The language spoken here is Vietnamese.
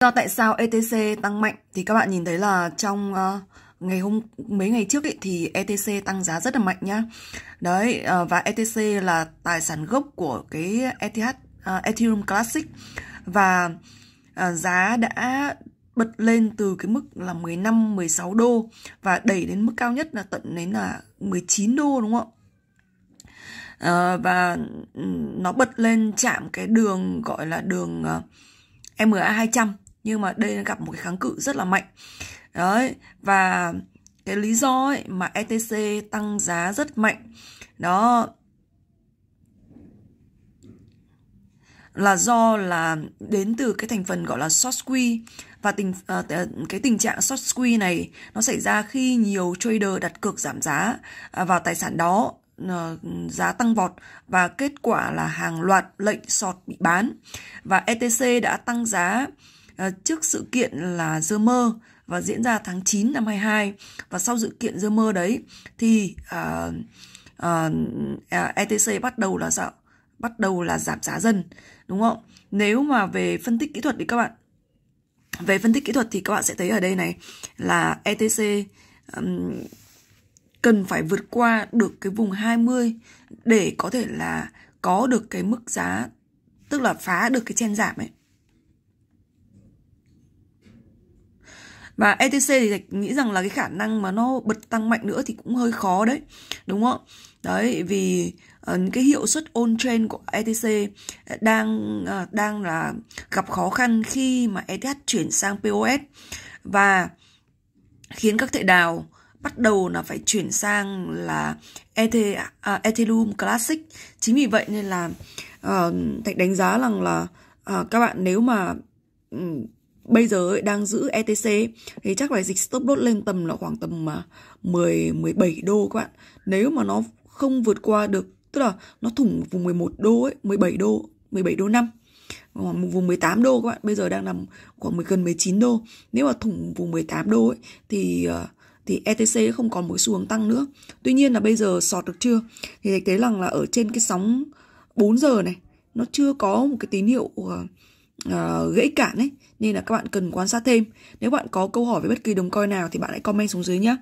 Do tại sao ETC tăng mạnh thì các bạn nhìn thấy là trong uh, ngày hôm mấy ngày trước ý, thì ETC tăng giá rất là mạnh nhá. Đấy uh, và ETC là tài sản gốc của cái ETH uh, ờ, Ethereum Classic và uh, giá đã bật lên từ cái mức là 15 16 đô và đẩy đến mức cao nhất là tận đến là 19 đô đúng không ạ? Uh, và ừ, nó bật lên chạm cái đường gọi là đường uh, MA200 nhưng mà đây nó gặp một cái kháng cự rất là mạnh đấy và cái lý do ấy mà ETC tăng giá rất mạnh đó là do là đến từ cái thành phần gọi là short squeeze và tình ờ, cái tình trạng short squeeze này nó xảy ra khi nhiều trader đặt cược giảm giá à, vào tài sản đó ờ, giá tăng vọt và kết quả là hàng loạt lệnh sọt bị bán và ETC đã tăng giá Ờ, trước sự kiện là dơ mơ và diễn ra tháng 9 năm 22 và sau sự kiện dơ mơ đấy thì uh, ờ, uh, ờ, à, ETC bắt đầu là dạo bắt đầu là giảm giá dần đúng không? Nếu mà về phân tích kỹ thuật thì các bạn về phân tích kỹ thuật thì các bạn sẽ thấy ở đây này là ETC um, cần phải vượt qua được cái vùng 20 để có thể là có được cái mức giá tức là phá được cái chen giảm ấy và ETC thì Thạch nghĩ rằng là cái khả năng mà nó bật tăng mạnh nữa thì cũng hơi khó đấy đúng không đấy vì uh, cái hiệu suất on chain của ETC ờ, đang uh, đang là gặp khó khăn khi mà ETH chuyển sang POS và khiến các thệ đào bắt đầu là phải chuyển sang là ETH, uh, à, Ethereum Classic chính vì vậy nên là uh, Thạch đánh giá rằng là uh, các bạn nếu mà um, bây giờ ấy, đang giữ ETC thì chắc là dịch stop loss lên tầm là khoảng tầm mà 10 17 đô các bạn. Nếu mà nó không vượt qua được tức là nó thủng vùng 11 đô ấy, 17 đô, 17 đô 5 vùng 18 đô các bạn, bây giờ đang nằm khoảng gần 19 đô. Nếu mà thủng vùng 18 đô ấy thì à, thì ETC không còn một xu hướng tăng nữa. Tuy nhiên là bây giờ sọt được chưa? Thì thấy rằng là ở trên cái sóng 4 giờ này nó chưa có một cái tín hiệu à, uh, gãy cản ấy nên là các bạn cần quan sát thêm nếu bạn có câu hỏi về bất kỳ đồng coin nào thì bạn hãy comment xuống dưới nhé